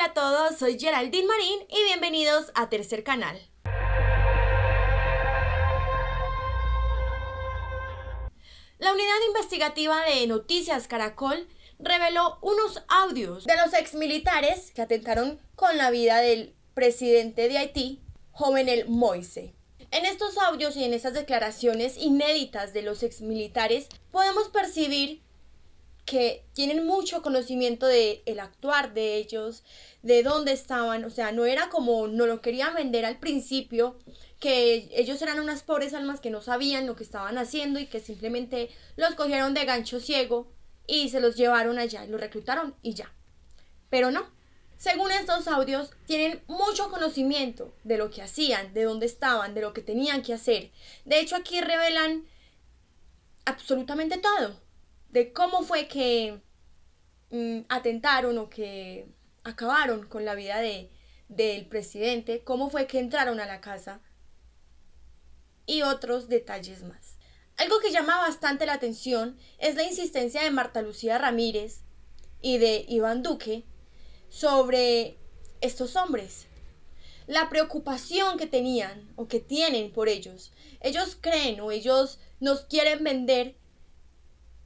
hola a todos, soy Geraldine Marín y bienvenidos a Tercer Canal. La unidad investigativa de Noticias Caracol reveló unos audios de los exmilitares que atentaron con la vida del presidente de Haití, Jovenel Moise. En estos audios y en estas declaraciones inéditas de los exmilitares podemos percibir que tienen mucho conocimiento de el actuar de ellos, de dónde estaban, o sea, no era como no lo querían vender al principio, que ellos eran unas pobres almas que no sabían lo que estaban haciendo y que simplemente los cogieron de gancho ciego y se los llevaron allá, los reclutaron y ya. Pero no. Según estos audios, tienen mucho conocimiento de lo que hacían, de dónde estaban, de lo que tenían que hacer. De hecho, aquí revelan absolutamente todo de cómo fue que mm, atentaron o que acabaron con la vida de, del presidente, cómo fue que entraron a la casa y otros detalles más. Algo que llama bastante la atención es la insistencia de Marta Lucía Ramírez y de Iván Duque sobre estos hombres, la preocupación que tenían o que tienen por ellos. Ellos creen o ellos nos quieren vender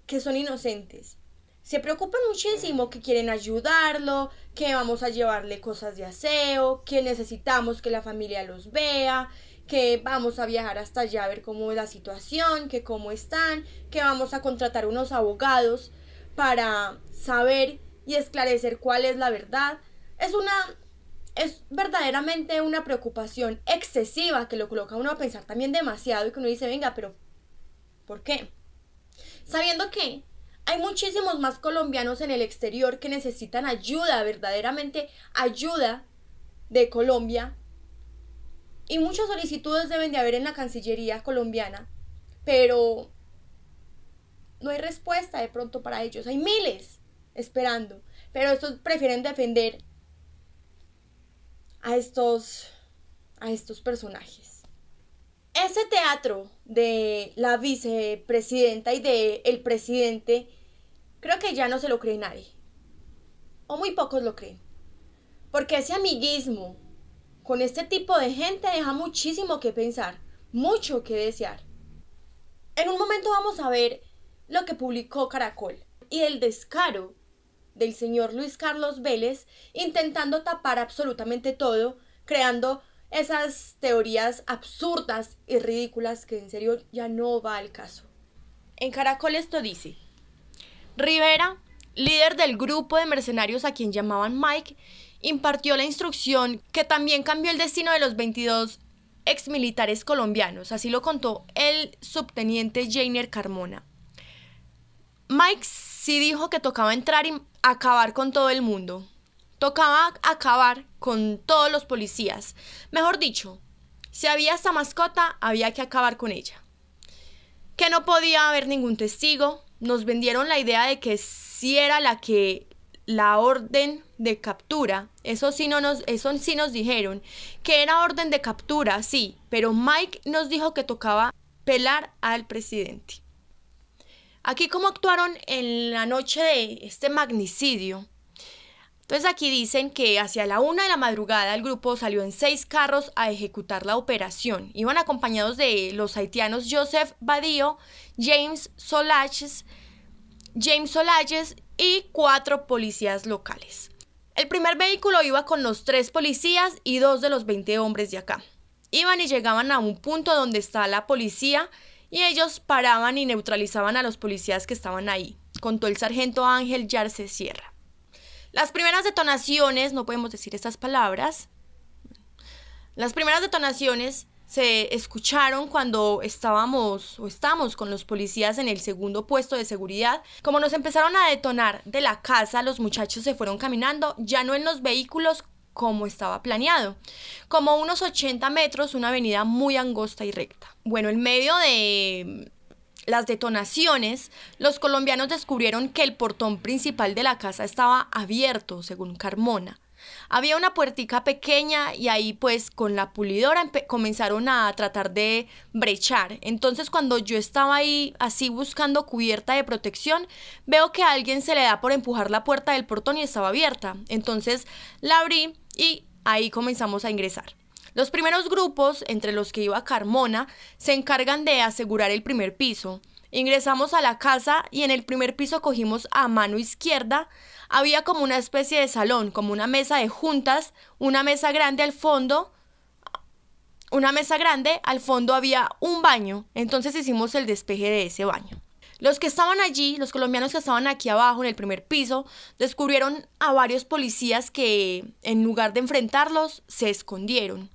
que son inocentes. Se preocupan muchísimo que quieren ayudarlo, que vamos a llevarle cosas de aseo, que necesitamos que la familia los vea, que vamos a viajar hasta allá a ver cómo es la situación, que cómo están, que vamos a contratar unos abogados para saber y esclarecer cuál es la verdad. Es una es verdaderamente una preocupación excesiva que lo coloca uno a pensar también demasiado y que uno dice, venga, pero ¿por qué? Sabiendo que hay muchísimos más colombianos en el exterior que necesitan ayuda, verdaderamente ayuda de Colombia. Y muchas solicitudes deben de haber en la Cancillería colombiana, pero no hay respuesta de pronto para ellos. Hay miles esperando, pero estos prefieren defender a estos, a estos personajes ese teatro de la vicepresidenta y de el presidente, creo que ya no se lo cree nadie. O muy pocos lo creen. Porque ese amiguismo con este tipo de gente deja muchísimo que pensar, mucho que desear. En un momento vamos a ver lo que publicó Caracol y el descaro del señor Luis Carlos Vélez intentando tapar absolutamente todo, creando esas teorías absurdas y ridículas que en serio ya no va al caso. En Caracol esto dice, Rivera, líder del grupo de mercenarios a quien llamaban Mike, impartió la instrucción que también cambió el destino de los 22 exmilitares colombianos, así lo contó el subteniente Jainer Carmona. Mike sí dijo que tocaba entrar y acabar con todo el mundo, Tocaba acabar con todos los policías. Mejor dicho, si había esta mascota, había que acabar con ella. Que no podía haber ningún testigo. Nos vendieron la idea de que si era la que la orden de captura. Eso sí, no nos, eso sí nos dijeron que era orden de captura, sí, pero Mike nos dijo que tocaba pelar al presidente. Aquí como actuaron en la noche de este magnicidio, entonces aquí dicen que hacia la una de la madrugada el grupo salió en seis carros a ejecutar la operación. Iban acompañados de los haitianos Joseph Badío, James Solages, James Solages y cuatro policías locales. El primer vehículo iba con los tres policías y dos de los 20 hombres de acá. Iban y llegaban a un punto donde está la policía y ellos paraban y neutralizaban a los policías que estaban ahí, contó el sargento Ángel Yarse Sierra. Las primeras detonaciones, no podemos decir estas palabras, las primeras detonaciones se escucharon cuando estábamos o estamos con los policías en el segundo puesto de seguridad. Como nos empezaron a detonar de la casa, los muchachos se fueron caminando, ya no en los vehículos como estaba planeado, como unos 80 metros, una avenida muy angosta y recta. Bueno, en medio de las detonaciones, los colombianos descubrieron que el portón principal de la casa estaba abierto, según Carmona. Había una puertica pequeña y ahí pues con la pulidora comenzaron a tratar de brechar. Entonces cuando yo estaba ahí así buscando cubierta de protección, veo que a alguien se le da por empujar la puerta del portón y estaba abierta. Entonces la abrí y ahí comenzamos a ingresar. Los primeros grupos, entre los que iba Carmona, se encargan de asegurar el primer piso. Ingresamos a la casa y en el primer piso cogimos a mano izquierda. Había como una especie de salón, como una mesa de juntas, una mesa grande al fondo, una mesa grande, al fondo había un baño, entonces hicimos el despeje de ese baño. Los que estaban allí, los colombianos que estaban aquí abajo en el primer piso, descubrieron a varios policías que en lugar de enfrentarlos se escondieron.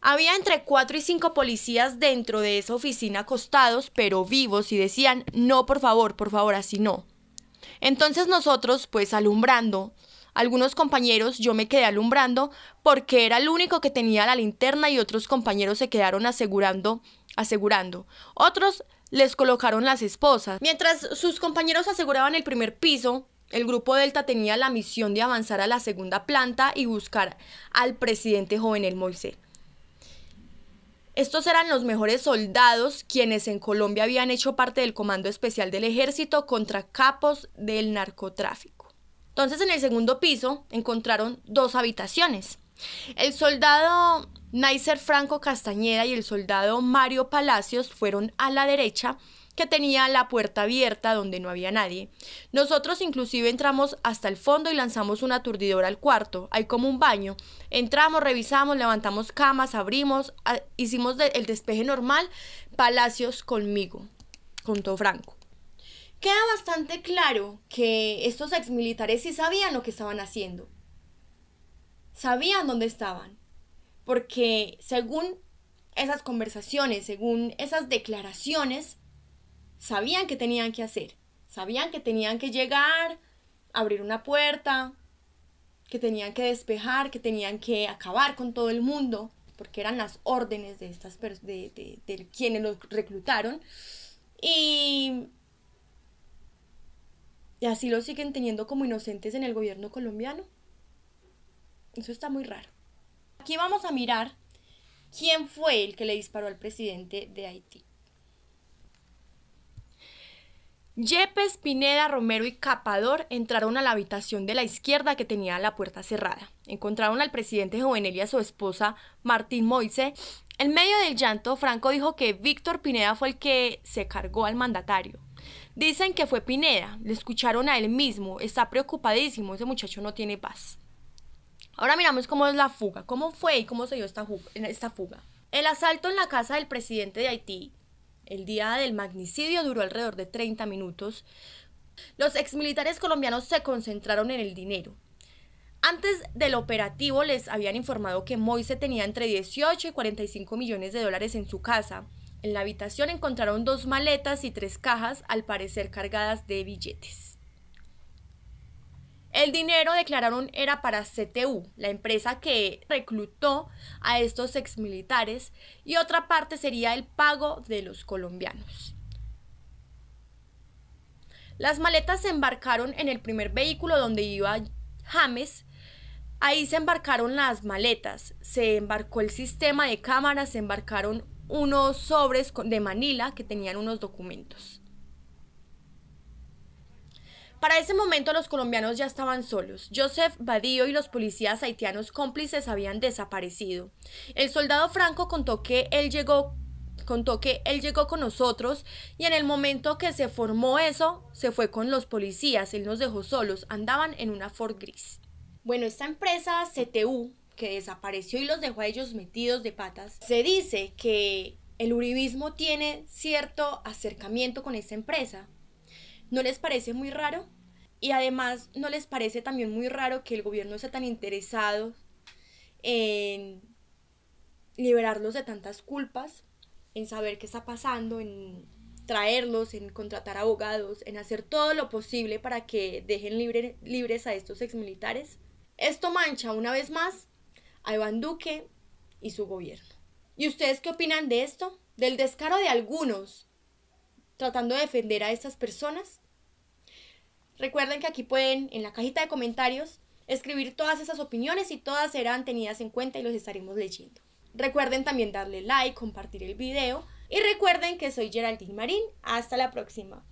Había entre cuatro y cinco policías dentro de esa oficina acostados, pero vivos, y decían, no, por favor, por favor, así no. Entonces nosotros, pues alumbrando, algunos compañeros yo me quedé alumbrando porque era el único que tenía la linterna y otros compañeros se quedaron asegurando, asegurando. Otros les colocaron las esposas. Mientras sus compañeros aseguraban el primer piso, el grupo Delta tenía la misión de avanzar a la segunda planta y buscar al presidente Jovenel Moisés. Estos eran los mejores soldados quienes en Colombia habían hecho parte del Comando Especial del Ejército contra capos del narcotráfico. Entonces en el segundo piso encontraron dos habitaciones. El soldado Naiser Franco Castañeda y el soldado Mario Palacios fueron a la derecha, que tenía la puerta abierta donde no había nadie. Nosotros inclusive entramos hasta el fondo y lanzamos una aturdidora al cuarto. Hay como un baño. Entramos, revisamos, levantamos camas, abrimos, ah, hicimos el despeje normal. Palacios conmigo, contó Franco. Queda bastante claro que estos exmilitares sí sabían lo que estaban haciendo. Sabían dónde estaban porque según esas conversaciones, según esas declaraciones, sabían que tenían que hacer, sabían que tenían que llegar, abrir una puerta, que tenían que despejar, que tenían que acabar con todo el mundo, porque eran las órdenes de estas de, de, quienes los reclutaron. Y, y así lo siguen teniendo como inocentes en el gobierno colombiano. Eso está muy raro aquí vamos a mirar quién fue el que le disparó al presidente de Haití. Yepes, Pineda, Romero y Capador entraron a la habitación de la izquierda que tenía la puerta cerrada. Encontraron al presidente Jovenel y a su esposa, Martín Moise. En medio del llanto, Franco dijo que Víctor Pineda fue el que se cargó al mandatario. Dicen que fue Pineda, le escucharon a él mismo, está preocupadísimo, ese muchacho no tiene paz. Ahora miramos cómo es la fuga, cómo fue y cómo se dio esta, esta fuga. El asalto en la casa del presidente de Haití el día del magnicidio duró alrededor de 30 minutos. Los exmilitares colombianos se concentraron en el dinero. Antes del operativo les habían informado que Moise tenía entre 18 y 45 millones de dólares en su casa. En la habitación encontraron dos maletas y tres cajas, al parecer cargadas de billetes. El dinero, declararon, era para CTU, la empresa que reclutó a estos exmilitares, y otra parte sería el pago de los colombianos. Las maletas se embarcaron en el primer vehículo donde iba James. Ahí se embarcaron las maletas, se embarcó el sistema de cámaras, se embarcaron unos sobres de Manila que tenían unos documentos. Para ese momento los colombianos ya estaban solos. Joseph Badillo y los policías haitianos cómplices habían desaparecido. El soldado Franco contó que él llegó contó que él llegó con nosotros y en el momento que se formó eso, se fue con los policías, él nos dejó solos, andaban en una Ford gris. Bueno, esta empresa CTU, que desapareció y los dejó a ellos metidos de patas, se dice que el uribismo tiene cierto acercamiento con esa empresa, ¿No les parece muy raro? Y además, ¿no les parece también muy raro que el gobierno esté tan interesado en liberarlos de tantas culpas, en saber qué está pasando, en traerlos, en contratar abogados, en hacer todo lo posible para que dejen libres a estos exmilitares? Esto mancha una vez más a Iván Duque y su gobierno. ¿Y ustedes qué opinan de esto? Del descaro de algunos tratando de defender a estas personas? Recuerden que aquí pueden, en la cajita de comentarios, escribir todas esas opiniones y todas serán tenidas en cuenta y los estaremos leyendo. Recuerden también darle like, compartir el video y recuerden que soy Geraldine Marín. Hasta la próxima.